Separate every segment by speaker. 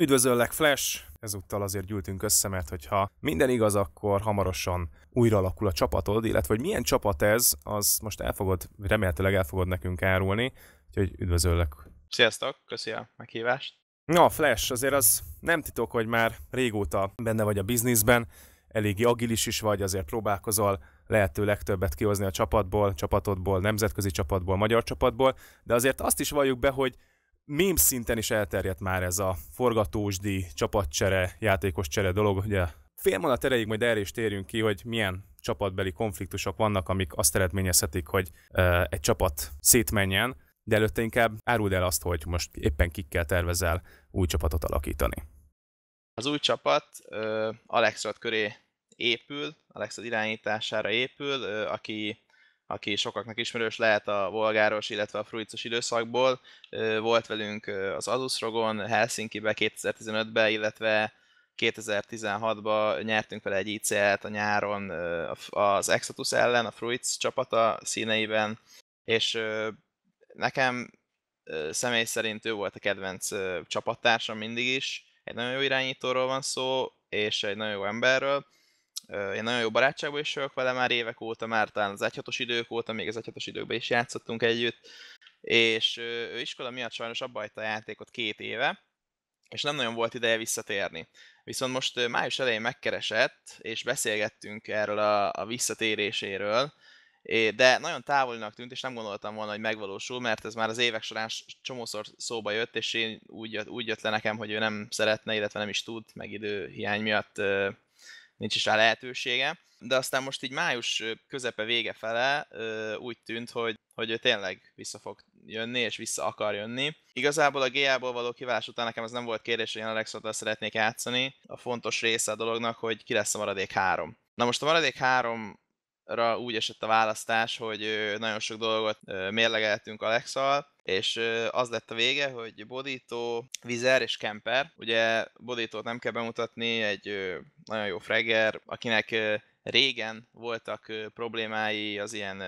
Speaker 1: Üdvözöllek Flash! Ezúttal azért gyűltünk össze, mert hogyha minden igaz, akkor hamarosan újra alakul a csapatod, illetve hogy milyen csapat ez, az most el fogod, remélhetőleg el fogod nekünk árulni, úgyhogy üdvözöllek.
Speaker 2: Sziasztok, köszi a meghívást. Na, Flash, azért az nem
Speaker 1: titok, hogy már régóta benne vagy a bizniszben, eléggé agilis is vagy, azért próbálkozol lehető legtöbbet kihozni a csapatból, csapatodból, nemzetközi csapatból, magyar csapatból, de azért azt is valljuk be, hogy mém szinten is elterjedt már ez a forgatósdi, csapatcsere, játékos csere dolog, ugye fél mondat erejéig majd erre is térjünk ki, hogy milyen csapatbeli konfliktusok vannak, amik azt eredményezhetik, hogy uh, egy csapat szétmenjen, de előtte inkább áruld el azt, hogy most éppen kikkel tervezel új csapatot alakítani.
Speaker 2: Az új csapat uh, Alexrod köré épül, Alexrod irányítására épül, uh, aki aki sokaknak ismerős lehet a volgáros, illetve a fruicos időszakból. Volt velünk az Azusrogon, Helsinki-be 2015-ben, illetve 2016-ban nyertünk vele egy ICL-t a nyáron az Exatus ellen, a Fruits csapata színeiben, és nekem személy szerint ő volt a kedvenc csapattársam mindig is. Egy nagyon jó irányítóról van szó, és egy nagyon jó emberről, én nagyon jó barátságban is vagyok vele már évek óta, már talán az egyhatos idők óta, még az egyhatos időkben is játszottunk együtt, és ő iskola miatt sajnos abba a játékot két éve, és nem nagyon volt ideje visszatérni. Viszont most május elején megkeresett, és beszélgettünk erről a, a visszatéréséről, de nagyon távolinak tűnt, és nem gondoltam volna, hogy megvalósul, mert ez már az évek során csomószor szóba jött, és én úgy, úgy jött le nekem, hogy ő nem szeretne, illetve nem is tud, meg idő hiány miatt nincs is rá lehetősége. De aztán most így május közepe vége fele úgy tűnt, hogy, hogy ő tényleg vissza fog jönni, és vissza akar jönni. Igazából a GA-ból való kiválás után nekem ez nem volt kérdés, hogy én Alexottal szeretnék játszani. A fontos része a dolognak, hogy ki lesz a maradék három. Na most a maradék három úgy esett a választás, hogy nagyon sok dolgot mérlegeltünk Alexal, és az lett a vége, hogy Bodító, Vizer és Kemper, ugye Bodítót nem kell bemutatni, egy nagyon jó fregger, akinek régen voltak problémái az ilyen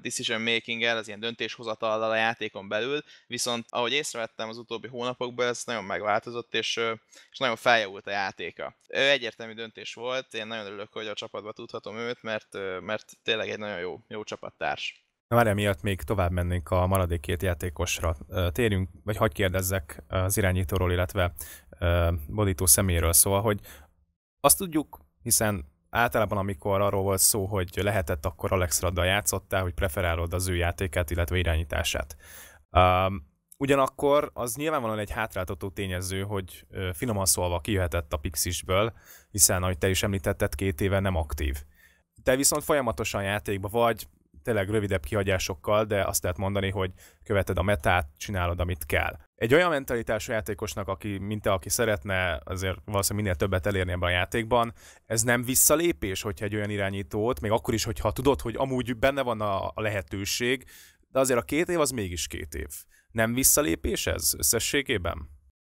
Speaker 2: decision making el az ilyen döntéshozatallal a játékon belül, viszont ahogy észrevettem az utóbbi hónapokban, ez nagyon megváltozott, és, és nagyon feljavult a játéka. Ő egyértelmű döntés volt, én nagyon örülök, hogy a csapatba tudhatom őt, mert, mert tényleg egy nagyon jó, jó csapattárs.
Speaker 1: Na már emiatt még tovább mennénk a maradék két játékosra. Térjünk, vagy hagyj kérdezzek az irányítóról, illetve bodító szeméről. Szóval, hogy azt tudjuk, hiszen általában amikor arról volt szó, hogy lehetett, akkor Alex Radda játszottál, hogy preferálod az ő játékát, illetve irányítását. Um, ugyanakkor az nyilvánvalóan egy hátráltató tényező, hogy finoman szólva kijöhetett a Pixisből, hiszen, ahogy te is említetted, két éve nem aktív. Te viszont folyamatosan játékba vagy, tényleg rövidebb kihagyásokkal, de azt lehet mondani, hogy követed a metát, csinálod, amit kell. Egy olyan mentalitású játékosnak, aki, mint te, aki szeretne azért valószínűleg minél többet elérni ebben a játékban, ez nem visszalépés, hogyha egy olyan irányítót, még akkor is, hogyha tudod, hogy amúgy benne van a, a lehetőség, de azért a két év az mégis két év. Nem visszalépés ez összességében?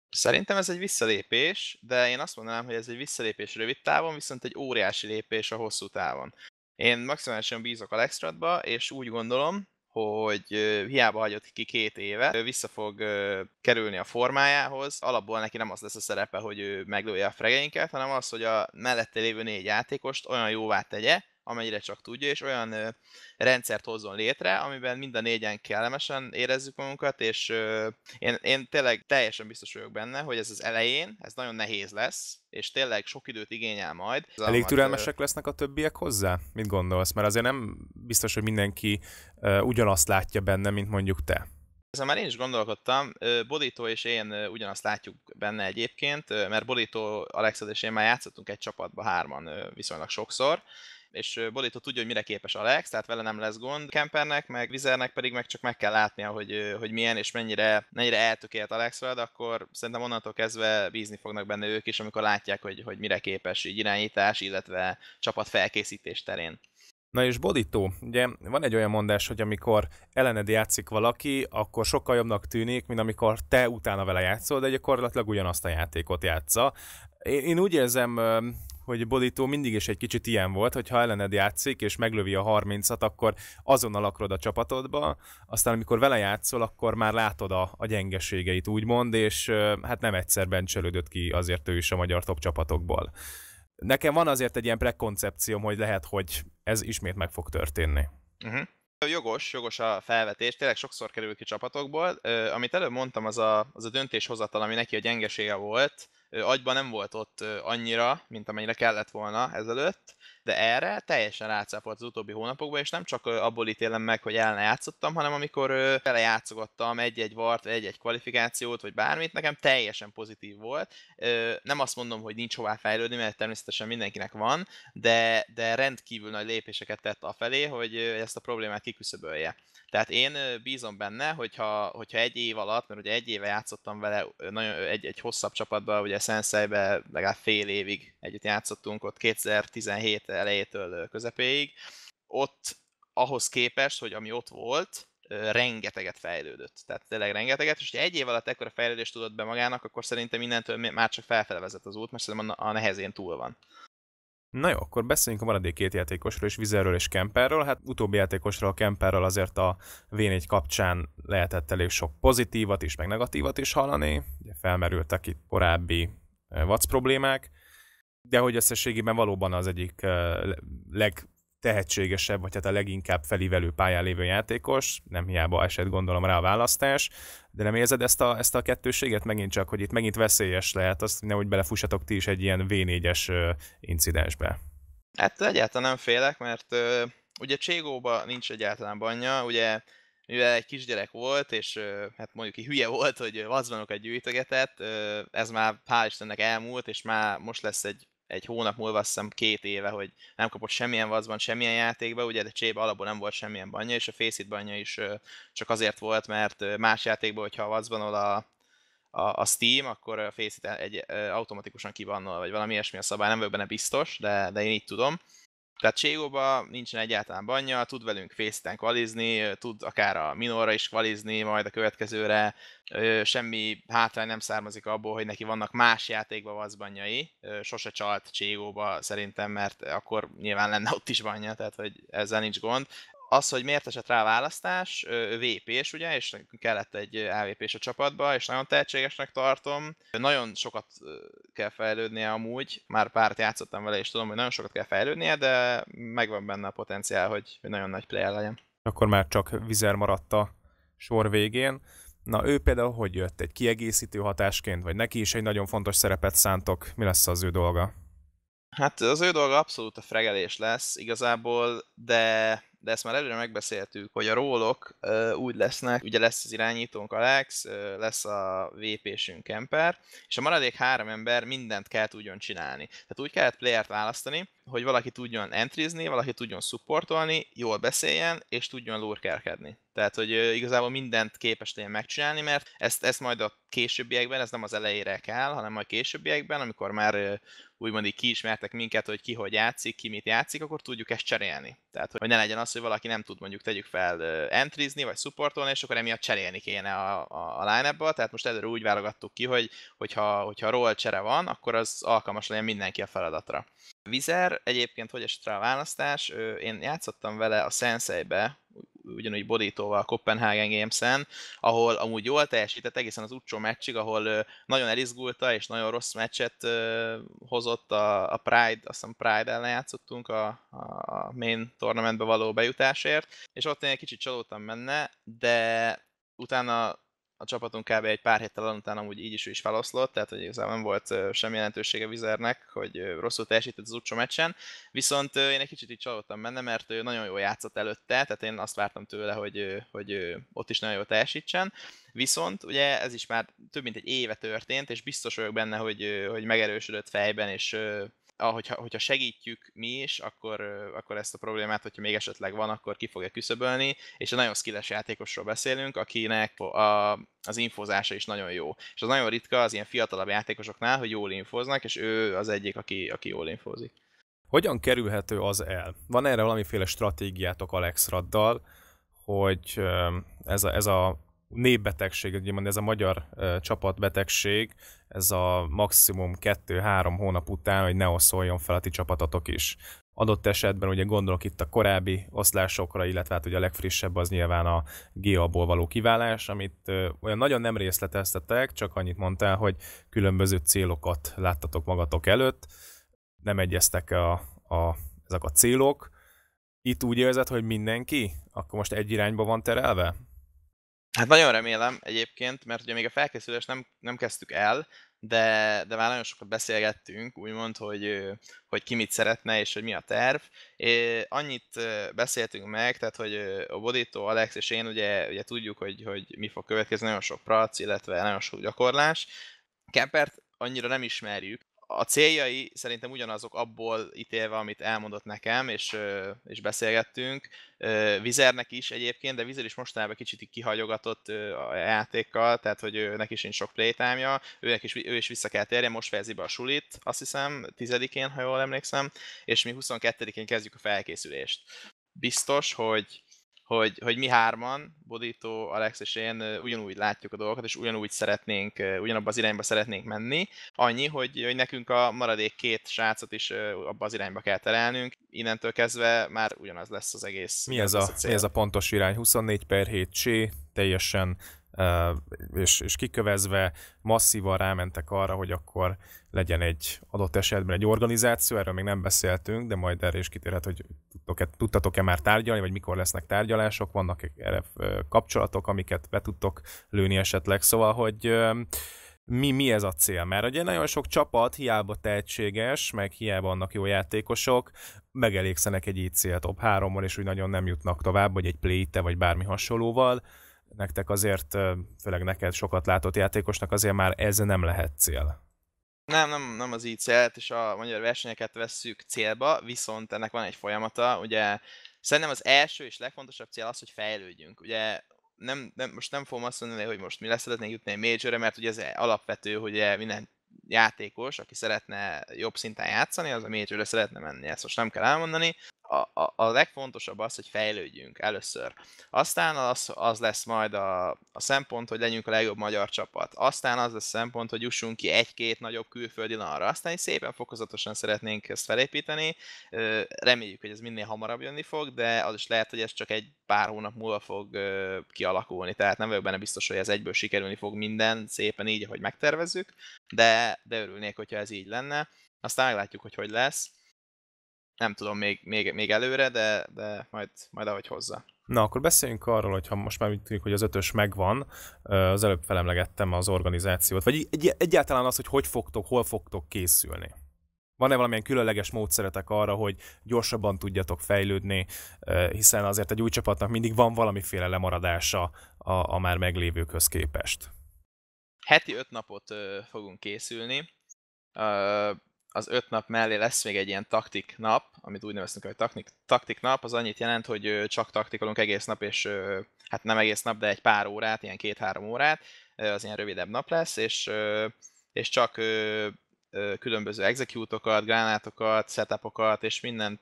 Speaker 1: Szerintem
Speaker 2: ez egy visszalépés, de én azt mondanám, hogy ez egy visszalépés rövid távon, viszont egy óriási lépés a hosszú távon. Én maximálisan bízok a Lextradba, és úgy gondolom, hogy hiába hagyott ki két éve, vissza fog kerülni a formájához. Alapból neki nem az lesz a szerepe, hogy ő meglője a fregeinket, hanem az, hogy a mellette lévő négy játékost olyan jóvá tegye, amennyire csak tudja, és olyan ö, rendszert hozzon létre, amiben mind a négyen kellemesen érezzük magunkat, és ö, én, én tényleg teljesen biztos vagyok benne, hogy ez az elején, ez nagyon nehéz lesz, és tényleg sok időt igényel majd. Elég majd, türelmesek
Speaker 1: lesznek a többiek hozzá? Mit gondolsz? Mert azért nem biztos, hogy mindenki ö, ugyanazt látja benne, mint mondjuk te. Ezen
Speaker 2: szóval már én is gondolkodtam, Bodito és én ugyanazt látjuk benne egyébként, mert Bodito, Alexad és én már játszottunk egy csapatba hárman viszonylag sokszor, és Bolito tudja, hogy mire képes Alex, tehát vele nem lesz gond. Kempernek, meg Vizernek pedig meg csak meg kell látnia, hogy, hogy milyen és mennyire, mennyire eltökélt Alexra, de akkor szerintem onnantól kezdve bízni fognak benne ők is, amikor látják, hogy, hogy mire képes így irányítás, illetve csapat felkészítés terén.
Speaker 1: Na és bodító, ugye van egy olyan mondás, hogy amikor ellened játszik valaki, akkor sokkal jobbnak tűnik, mint amikor te utána vele játszol, de gyakorlatilag ugyanazt a játékot játsza. Én, én úgy érzem, hogy Bolító mindig is egy kicsit ilyen volt, hogy ha ellened játszik és meglövi a 30-at, akkor azonnal akrod a csapatodba, aztán amikor vele játszol, akkor már látod a, a gyengeségeit úgymond, és hát nem egyszer bencselődött ki azért ő is a magyar top csapatokból. Nekem van azért egy ilyen prekoncepcióm, hogy lehet, hogy ez ismét meg fog történni.
Speaker 2: Uh-huh. Jogos, jogos a felvetés, tényleg sokszor kerül ki csapatokból. Ö, amit előbb mondtam, az a, az a döntéshozatal, ami neki a gyengesége volt, agyban nem volt ott annyira, mint amennyire kellett volna ezelőtt, de erre teljesen rácáfolt az utóbbi hónapokban, és nem csak abból ítélem meg, hogy el játszottam, hanem amikor belejátszogattam egy-egy vart, egy-egy kvalifikációt, vagy bármit, nekem teljesen pozitív volt. Nem azt mondom, hogy nincs hová fejlődni, mert természetesen mindenkinek van, de, de rendkívül nagy lépéseket tett a felé, hogy ezt a problémát kiküszöbölje. Tehát én bízom benne, hogyha, hogyha egy év alatt, mert ugye egy éve játszottam vele nagyon, egy, egy hosszabb csapatban, ugye Szenszejbe legalább fél évig együtt játszottunk, ott 2017 elejétől közepéig, ott ahhoz képest, hogy ami ott volt, rengeteget fejlődött. Tehát tényleg rengeteget, és ha egy év alatt ekkora fejlődést tudott be magának, akkor szerintem mindentől már csak felfelevezett az út, mert szerintem a nehezén túl van.
Speaker 1: Na jó, akkor beszéljünk a maradék két játékosról, és Vizerről és Kemperről. Hát utóbbi játékosról, Kemperről azért a V4 kapcsán lehetett elég sok pozitívat is, meg negatívat is hallani. Ugye felmerültek itt korábbi eh, vac problémák, de hogy összességében valóban az egyik eh, leg legtehetségesebb, vagy hát a leginkább felívelő pályán lévő játékos, nem hiába esett gondolom rá a választás, de nem érzed ezt a, ezt a kettőséget megint csak, hogy itt megint veszélyes lehet, azt nehogy belefussatok ti is egy ilyen V4-es incidensbe.
Speaker 2: Hát egyáltalán nem félek, mert ö, ugye Cségóba nincs egyáltalán banya, ugye mivel egy kisgyerek volt, és ö, hát mondjuk ki hülye volt, hogy vazmanokat gyűjtögetett, ö, ez már hál' Istennek elmúlt, és már most lesz egy egy hónap múlva, azt hiszem két éve, hogy nem kapott semmilyen vazban, semmilyen játékba, ugye de Csébe alapból nem volt semmilyen banya és a Faceit banya is csak azért volt, mert más játékban, hogyha a vazban a, a, a Steam, akkor a Faceit egy, automatikusan kibannol, vagy valami ilyesmi a szabály, nem vagyok benne biztos, de, de én így tudom tehát Cségóba nincsen egyáltalán banya, tud velünk fészten kvalizni, tud akár a minorra is kvalizni, majd a következőre semmi hátrány nem származik abból, hogy neki vannak más játékban vaszbanjai. Sose csalt Cségóba szerintem, mert akkor nyilván lenne ott is banya, tehát hogy ezzel nincs gond az, hogy miért esett rá a választás, VP-s ugye, és kellett egy AVP-s a csapatba, és nagyon tehetségesnek tartom. Nagyon sokat kell fejlődnie amúgy, már párt játszottam vele, és tudom, hogy nagyon sokat kell fejlődnie, de megvan benne a potenciál, hogy nagyon nagy player legyen.
Speaker 1: Akkor már csak vizer maradt a sor végén. Na ő például hogy jött? Egy kiegészítő hatásként, vagy neki is egy nagyon fontos szerepet szántok? Mi lesz az ő dolga?
Speaker 2: Hát az ő dolga abszolút a fregelés lesz igazából, de de ezt már előre megbeszéltük, hogy a rólok ö, úgy lesznek, ugye lesz az irányítónk Alex, ö, lesz a VP-sünk Kemper, és a maradék három ember mindent kell tudjon csinálni. Tehát úgy kellett playert választani, hogy valaki tudjon entrizni, valaki tudjon supportolni, jól beszéljen, és tudjon lurkerkedni. Tehát, hogy ö, igazából mindent képes legyen megcsinálni, mert ezt, ezt majd a későbbiekben, ez nem az elejére kell, hanem majd későbbiekben, amikor már úgymond így kiismertek minket, hogy ki hogy játszik, ki mit játszik, akkor tudjuk ezt cserélni. Tehát, hogy ne legyen az, hogy valaki nem tud mondjuk tegyük fel entrizni, vagy supportolni, és akkor emiatt cserélni kéne a, a, a line -ba. Tehát most előre úgy válogattuk ki, hogy hogyha, hogyha roll csere van, akkor az alkalmas legyen mindenki a feladatra. Vizer egyébként hogy esett rá a választás? Én játszottam vele a sensei ugyanúgy borítóval a Copenhagen games ahol amúgy jól teljesített egészen az utcsó meccsig, ahol nagyon elizgulta és nagyon rossz meccset hozott a, a Pride, azt hiszem Pride ellen játszottunk a, a main tornamentbe való bejutásért, és ott én egy kicsit csalódtam menne, de utána a csapatunk kb. egy pár héttel után amúgy így is is feloszlott, tehát hogy igazából nem volt semmi jelentősége Vizernek, hogy rosszul teljesített az utcsó meccsen, viszont én egy kicsit így csalódtam benne, mert ő nagyon jól játszott előtte, tehát én azt vártam tőle, hogy, hogy ott is nagyon jól teljesítsen, viszont ugye ez is már több mint egy éve történt, és biztos vagyok benne, hogy, hogy megerősödött fejben, és ahogyha, hogyha segítjük mi is, akkor, akkor ezt a problémát, hogyha még esetleg van, akkor ki fogja küszöbölni, és a nagyon skilles játékosról beszélünk, akinek a, az infozása is nagyon jó. És az nagyon ritka az ilyen fiatalabb játékosoknál, hogy jól infoznak, és ő az egyik, aki, aki jól infózik.
Speaker 1: Hogyan kerülhető az el? Van erre valamiféle stratégiátok Alex Raddal, hogy ez a, ez a népbetegség, ugye ez a magyar uh, csapatbetegség, ez a maximum 2-3 hónap után, hogy ne oszoljon fel a ti csapatatok is. Adott esetben ugye gondolok itt a korábbi oszlásokra, illetve hát ugye a legfrissebb az nyilván a GA-ból való kiválás, amit uh, olyan nagyon nem részleteztetek, csak annyit mondtál, hogy különböző célokat láttatok magatok előtt, nem egyeztek a, a, ezek a célok. Itt úgy érzed, hogy mindenki? Akkor most egy irányba van terelve?
Speaker 2: Hát nagyon remélem egyébként, mert ugye még a felkészülést nem, nem kezdtük el, de, de már nagyon sokat beszélgettünk, úgymond, hogy, hogy ki mit szeretne, és hogy mi a terv. É, annyit beszéltünk meg, tehát, hogy a Bodító, Alex és én ugye, ugye tudjuk, hogy, hogy mi fog következni, nagyon sok prac, illetve nagyon sok gyakorlás. Kempert annyira nem ismerjük, a céljai szerintem ugyanazok abból ítélve, amit elmondott nekem, és, és beszélgettünk. Vizernek is egyébként, de Vizer is mostanában kicsit kihagyogatott a játékkal, tehát hogy neki is nincs sok playtime-ja, őnek is, ő is vissza kell térjen, most fejezi be a sulit, azt hiszem, tizedikén, ha jól emlékszem, és mi 22-én kezdjük a felkészülést. Biztos, hogy hogy, hogy mi hárman, Bodító, Alex és én ugyanúgy látjuk a dolgokat, és ugyanúgy szeretnénk, ugyanabba az irányba szeretnénk menni. Annyi, hogy, hogy nekünk a maradék két srácot is abba az irányba kell terelnünk. Innentől kezdve már ugyanaz lesz az egész. Mi ez a, a mi ez a
Speaker 1: pontos irány? 24 per 7 C, teljesen és, és kikövezve masszívan rámentek arra, hogy akkor legyen egy adott esetben egy organizáció, erről még nem beszéltünk, de majd erre is kitérhet, hogy tudtok-e, tudtatok-e már tárgyalni, vagy mikor lesznek tárgyalások, vannak erre kapcsolatok, amiket be tudtok lőni esetleg, szóval, hogy mi, mi ez a cél? Mert ugye nagyon sok csapat hiába tehetséges, meg hiába vannak jó játékosok, megelégszenek egy ICL top 3 és úgy nagyon nem jutnak tovább, vagy egy play vagy bármi hasonlóval nektek azért, főleg neked sokat látott játékosnak, azért már ez nem lehet cél.
Speaker 2: Nem, nem, nem az így cél, hát és a magyar versenyeket vesszük célba, viszont ennek van egy folyamata, ugye szerintem az első és legfontosabb cél az, hogy fejlődjünk. Ugye nem, nem, most nem fogom azt mondani, hogy most mi lesz, szeretnénk jutni egy major mert ugye ez alapvető, hogy minden játékos, aki szeretne jobb szinten játszani, az a majorre szeretne menni, ezt most nem kell elmondani, a, a, a legfontosabb az, hogy fejlődjünk először. Aztán az, az lesz majd a, a szempont, hogy legyünk a legjobb magyar csapat. Aztán az lesz a szempont, hogy jussunk ki egy-két nagyobb külföldi arra. Aztán is szépen fokozatosan szeretnénk ezt felépíteni. Reméljük, hogy ez minél hamarabb jönni fog, de az is lehet, hogy ez csak egy pár hónap múlva fog kialakulni. Tehát nem vagyok benne biztos, hogy ez egyből sikerülni fog minden szépen így, ahogy megtervezzük, de, de örülnék, hogyha ez így lenne. Aztán meglátjuk, hogy hogy lesz nem tudom még, még, még előre, de, de majd, majd ahogy hozza.
Speaker 1: Na, akkor beszéljünk arról, hogyha most már tudjuk, hogy az ötös megvan, az előbb felemlegettem az organizációt, vagy egy, egyáltalán az, hogy hogy fogtok, hol fogtok készülni. Van-e valamilyen különleges módszeretek arra, hogy gyorsabban tudjatok fejlődni, hiszen azért egy új csapatnak mindig van valamiféle lemaradása a, a már meglévőkhöz képest?
Speaker 2: Heti öt napot fogunk készülni az öt nap mellé lesz még egy ilyen taktik nap, amit úgy neveztünk, hogy taktik, taktik nap, az annyit jelent, hogy csak taktikolunk egész nap, és hát nem egész nap, de egy pár órát, ilyen két-három órát, az ilyen rövidebb nap lesz, és, és csak különböző executokat, gránátokat, setupokat és mindent,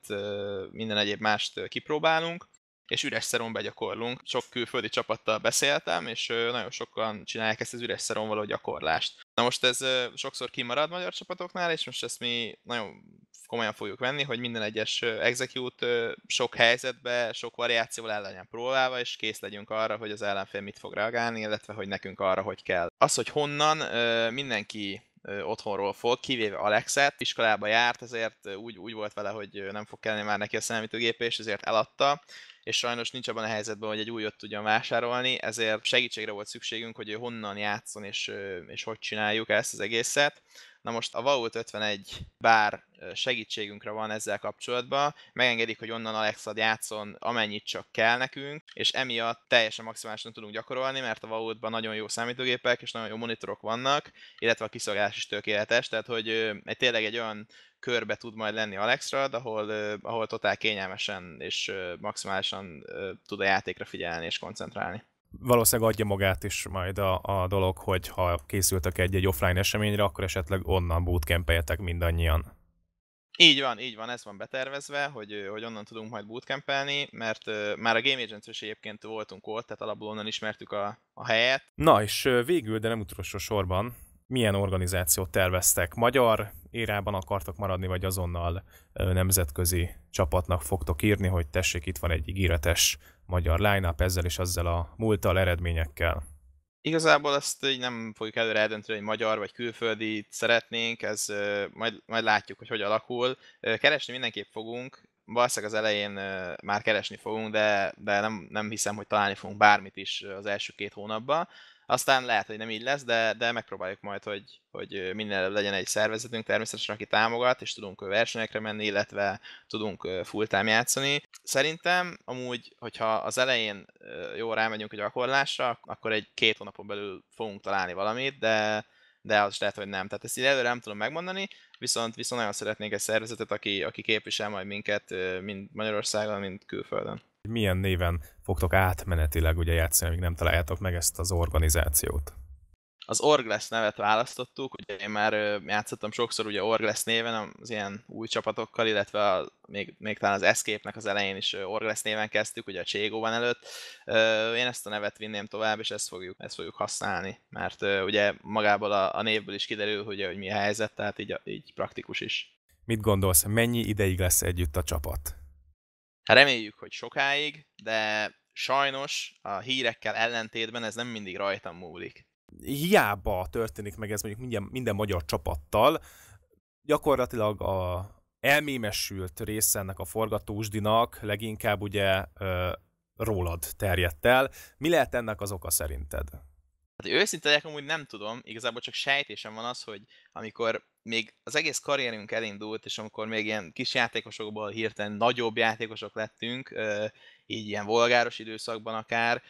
Speaker 2: minden egyéb mást kipróbálunk, és üres szeron begyakorlunk. Sok külföldi csapattal beszéltem, és nagyon sokan csinálják ezt az üres szeron való gyakorlást. Na most ez sokszor kimarad magyar csapatoknál, és most ezt mi nagyon komolyan fogjuk venni, hogy minden egyes execute sok helyzetbe, sok variációval el legyen próbálva, és kész legyünk arra, hogy az ellenfél mit fog reagálni, illetve hogy nekünk arra, hogy kell. Az, hogy honnan, mindenki otthonról fog, kivéve Alexet, iskolába járt, ezért úgy, úgy volt vele, hogy nem fog kelleni már neki a számítógép, és ezért eladta és sajnos nincs abban a helyzetben, hogy egy újat tudjon vásárolni, ezért segítségre volt szükségünk, hogy ő honnan játszon, és, és hogy csináljuk ezt az egészet. Na most a Vault 51 bár segítségünkre van ezzel kapcsolatban, megengedik, hogy onnan Alexad játszon amennyit csak kell nekünk, és emiatt teljesen maximálisan tudunk gyakorolni, mert a vault nagyon jó számítógépek és nagyon jó monitorok vannak, illetve a kiszolgálás is tökéletes, tehát hogy egy tényleg egy olyan körbe tud majd lenni Alexrad, ahol, ahol totál kényelmesen és maximálisan tud a játékra figyelni és koncentrálni
Speaker 1: valószínűleg adja magát is majd a, a dolog, hogy ha készültek egy-egy offline eseményre, akkor esetleg onnan bootcampeljetek mindannyian.
Speaker 2: Így van, így van, ez van betervezve, hogy, hogy onnan tudunk majd bootcampelni, mert uh, már a Game agents is egyébként voltunk ott, tehát alapból onnan ismertük a,
Speaker 1: a helyet. Na és végül, de nem utolsó sorban, milyen organizációt terveztek? Magyar érában akartok maradni, vagy azonnal nemzetközi csapatnak fogtok írni, hogy tessék, itt van egy ígéretes magyar line ezzel és ezzel a múltal eredményekkel?
Speaker 2: Igazából ezt így nem fogjuk előre eldönteni, hogy magyar vagy külföldi szeretnénk, ez majd, majd látjuk, hogy hogy alakul. Keresni mindenképp fogunk, valószínűleg az elején már keresni fogunk, de, de nem, nem hiszem, hogy találni fogunk bármit is az első két hónapban. Aztán lehet, hogy nem így lesz, de, de megpróbáljuk majd, hogy, hogy minél legyen egy szervezetünk természetesen, aki támogat, és tudunk versenyekre menni, illetve tudunk full-time játszani. Szerintem amúgy, hogyha az elején jól rámegyünk a gyakorlásra, akkor egy két hónapon belül fogunk találni valamit, de de az is lehet, hogy nem. Tehát ezt így előre nem tudom megmondani, viszont, viszont nagyon szeretnék egy szervezetet, aki, aki képvisel majd minket mind Magyarországon, mind külföldön.
Speaker 1: Milyen néven fogtok átmenetileg ugye játszani, amíg nem találjátok meg ezt az organizációt?
Speaker 2: az Orgles nevet választottuk, ugye én már játszottam sokszor ugye Orgles néven az ilyen új csapatokkal, illetve a, még, még talán az Escape-nek az elején is Orgles néven kezdtük, ugye a Cségóban előtt. Én ezt a nevet vinném tovább, és ezt fogjuk, ezt fogjuk használni, mert ugye magából a, a névből is kiderül, hogy hogy mi a helyzet, tehát így, így praktikus is.
Speaker 1: Mit gondolsz, mennyi ideig lesz együtt a csapat?
Speaker 2: Hát reméljük, hogy sokáig, de sajnos a hírekkel ellentétben ez nem mindig rajtam múlik
Speaker 1: hiába történik meg ez mondjuk minden, minden magyar csapattal, gyakorlatilag a elmémesült része ennek a forgatósdinak leginkább ugye ö, rólad terjedt el. Mi lehet ennek az oka szerinted?
Speaker 2: Hát őszinte legyek, amúgy nem tudom, igazából csak sejtésem van az, hogy amikor még az egész karrierünk elindult, és amikor még ilyen kis játékosokból hirtelen nagyobb játékosok lettünk, így ilyen volgáros időszakban akár,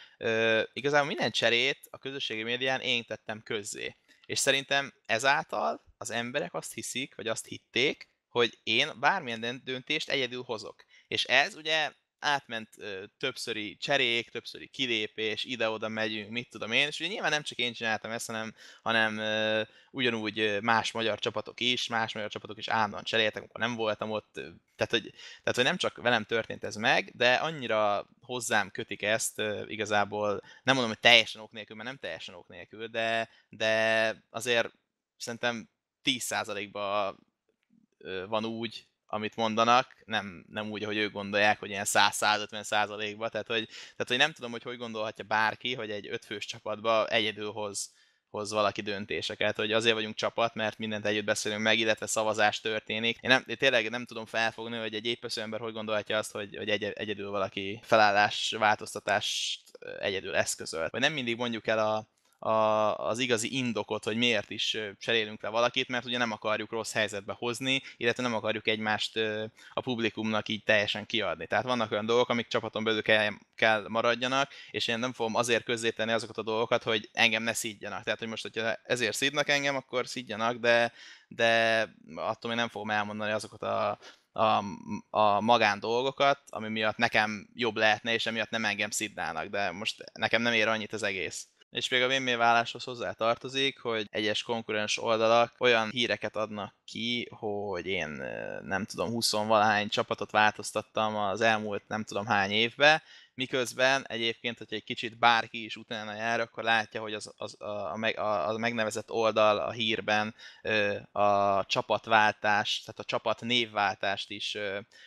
Speaker 2: igazából minden cserét a közösségi médián én tettem közzé. És szerintem ezáltal az emberek azt hiszik, vagy azt hitték, hogy én bármilyen döntést egyedül hozok. És ez ugye átment ö, többszöri cserék, többszöri kilépés, ide-oda megyünk, mit tudom én, és ugye nyilván nem csak én csináltam ezt, hanem, hanem ö, ugyanúgy más magyar csapatok is, más magyar csapatok is állandóan cseréltek, amikor nem voltam ott, tehát hogy, tehát hogy nem csak velem történt ez meg, de annyira hozzám kötik ezt, igazából nem mondom, hogy teljesen ok nélkül, mert nem teljesen ok nélkül, de, de azért szerintem 10%-ban van úgy, amit mondanak, nem, nem úgy, ahogy ők gondolják, hogy ilyen 100-150 százalékba, tehát hogy, tehát hogy nem tudom, hogy hogy gondolhatja bárki, hogy egy ötfős csapatba egyedül hoz, hoz valaki döntéseket, hogy azért vagyunk csapat, mert mindent együtt beszélünk meg, illetve szavazás történik. Én, nem, én tényleg nem tudom felfogni, hogy egy épesző ember hogy gondolhatja azt, hogy, hogy egy, egyedül valaki felállás, változtatást egyedül eszközölt. Vagy nem mindig mondjuk el a, a, az igazi indokot, hogy miért is cserélünk le valakit, mert ugye nem akarjuk rossz helyzetbe hozni, illetve nem akarjuk egymást a publikumnak így teljesen kiadni. Tehát vannak olyan dolgok, amik csapaton belül kell, kell maradjanak, és én nem fogom azért közzétenni azokat a dolgokat, hogy engem ne szídjanak. Tehát, hogy most, hogyha ezért szídnak engem, akkor szídjanak, de, de attól én nem fogom elmondani azokat a a, a magán dolgokat, ami miatt nekem jobb lehetne, és emiatt nem engem szidnának, de most nekem nem ér annyit az egész. És még a mémé váláshoz hozzá tartozik, hogy egyes konkurens oldalak olyan híreket adnak ki, hogy én nem tudom, 20 valahány csapatot változtattam az elmúlt nem tudom hány évbe, miközben egyébként, hogyha egy kicsit bárki is utána jár, akkor látja, hogy az, az a, a, a megnevezett oldal a hírben a csapatváltás, tehát a csapat névváltást is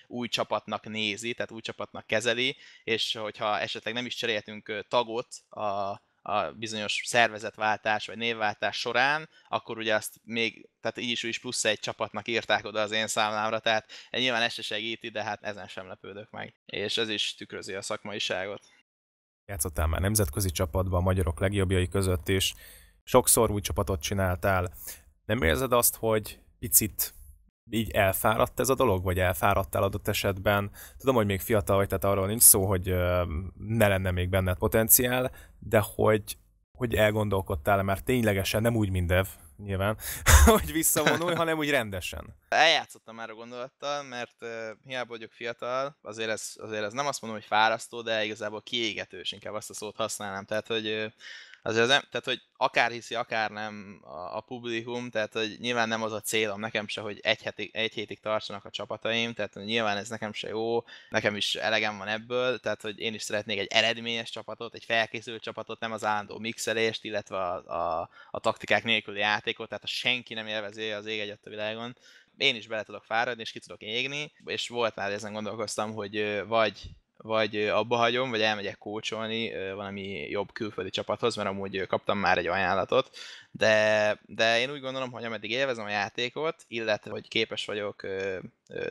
Speaker 2: új csapatnak nézi, tehát új csapatnak kezeli, és hogyha esetleg nem is cseréltünk tagot a a bizonyos szervezetváltás vagy névváltás során, akkor ugye azt még, tehát így is, is plusz egy csapatnak írták oda az én számlámra, tehát nyilván ez se segíti, de hát ezen sem lepődök meg. És ez is tükrözi a szakmaiságot.
Speaker 1: Játszottál már nemzetközi csapatban, a magyarok legjobbjai között is, sokszor új csapatot csináltál. Nem érzed
Speaker 2: azt, hogy
Speaker 1: picit így elfáradt ez a dolog, vagy elfáradtál adott esetben? Tudom, hogy még fiatal vagy, tehát arról nincs szó, hogy ne lenne még benned potenciál, de hogy, hogy elgondolkodtál-e már ténylegesen, nem úgy mindev, nyilván, hogy visszavonulj,
Speaker 2: hanem úgy rendesen. Eljátszottam már a gondolattal, mert uh, hiába vagyok fiatal, azért ez, azért ez nem azt mondom, hogy fárasztó, de igazából kiégetős, inkább azt a szót használnám. Tehát, hogy uh, azért nem, tehát hogy akár hiszi, akár nem a, a publikum, tehát hogy nyilván nem az a célom nekem se, hogy egy, heti, egy hétig tartsanak a csapataim, tehát hogy nyilván ez nekem se jó, nekem is elegem van ebből, tehát hogy én is szeretnék egy eredményes csapatot, egy felkészült csapatot, nem az állandó mixelést, illetve a, a, a taktikák nélküli játékot, tehát ha senki nem élvezi az ég egyet a világon, én is bele tudok fáradni, és ki tudok égni, és volt már ezen gondolkoztam, hogy vagy vagy abba hagyom, vagy elmegyek kócsolni valami jobb külföldi csapathoz, mert amúgy kaptam már egy ajánlatot, de, de én úgy gondolom, hogy ameddig élvezem a játékot, illetve hogy képes vagyok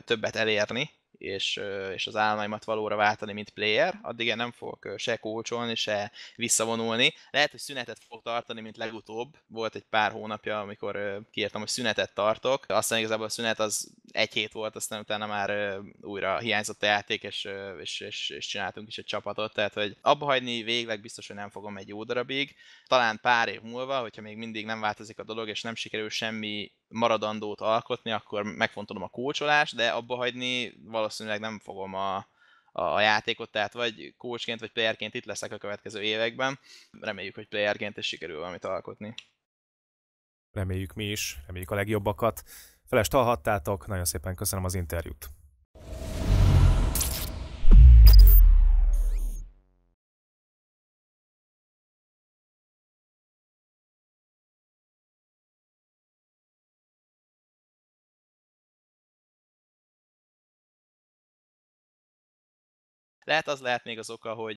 Speaker 2: többet elérni, és, és az álmaimat valóra váltani, mint player, addig én nem fogok se kócsolni, se visszavonulni. Lehet, hogy szünetet fog tartani, mint legutóbb. Volt egy pár hónapja, amikor kiírtam, hogy szünetet tartok. Aztán igazából a szünet az egy hét volt, aztán utána már újra hiányzott a játék, és, és, és, és csináltunk is egy csapatot. Tehát, hogy abba hagyni végleg biztos, hogy nem fogom egy jó darabig. Talán pár év múlva, hogyha még mindig nem változik a dolog, és nem sikerül semmi maradandót alkotni, akkor megfontolom a kócsolást, de abba hagyni valószínűleg nem fogom a, a játékot, tehát vagy kócsként, vagy playerként itt leszek a következő években. Reméljük, hogy playerként is sikerül valamit alkotni.
Speaker 1: Reméljük mi is, reméljük a legjobbakat. Felest hallhattátok, nagyon szépen köszönöm az interjút. Lehet az lehet még az oka, hogy